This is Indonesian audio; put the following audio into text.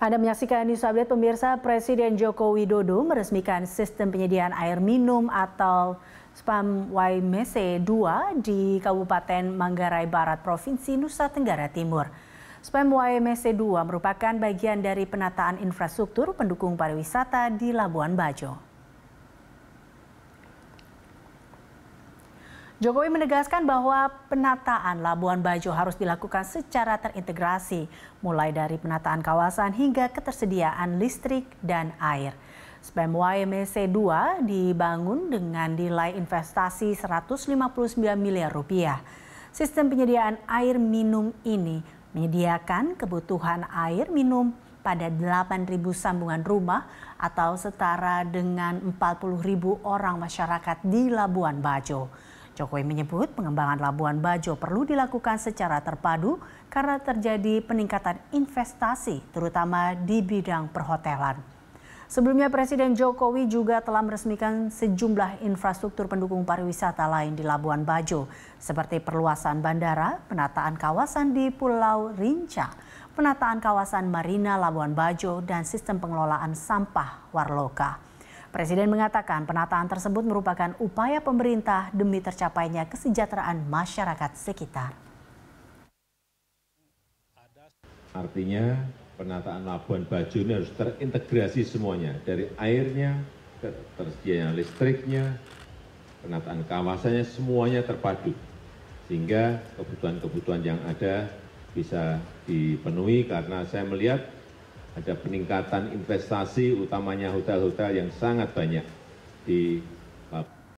Anda menyaksikan news update pemirsa Presiden Joko Widodo meresmikan sistem penyediaan air minum atau Spam Waimese 2 di Kabupaten Manggarai Barat Provinsi Nusa Tenggara Timur. Spam Waimese 2 merupakan bagian dari penataan infrastruktur pendukung pariwisata di Labuan Bajo. Jokowi menegaskan bahwa penataan Labuan Bajo harus dilakukan secara terintegrasi, mulai dari penataan kawasan hingga ketersediaan listrik dan air. Spam YMC 2 dibangun dengan nilai investasi 159 miliar rupiah. Sistem penyediaan air minum ini menyediakan kebutuhan air minum pada 8.000 sambungan rumah atau setara dengan 40.000 orang masyarakat di Labuan Bajo. Jokowi menyebut pengembangan Labuan Bajo perlu dilakukan secara terpadu karena terjadi peningkatan investasi terutama di bidang perhotelan. Sebelumnya Presiden Jokowi juga telah meresmikan sejumlah infrastruktur pendukung pariwisata lain di Labuan Bajo seperti perluasan bandara, penataan kawasan di Pulau Rinca, penataan kawasan Marina Labuan Bajo dan sistem pengelolaan sampah Warloka. Presiden mengatakan penataan tersebut merupakan upaya pemerintah demi tercapainya kesejahteraan masyarakat sekitar. Artinya penataan Labuan Bajo ini harus terintegrasi semuanya, dari airnya, tersedianya listriknya, penataan kawasannya semuanya terpadu sehingga kebutuhan-kebutuhan yang ada bisa dipenuhi karena saya melihat ada peningkatan investasi utamanya hotel hotel yang sangat banyak di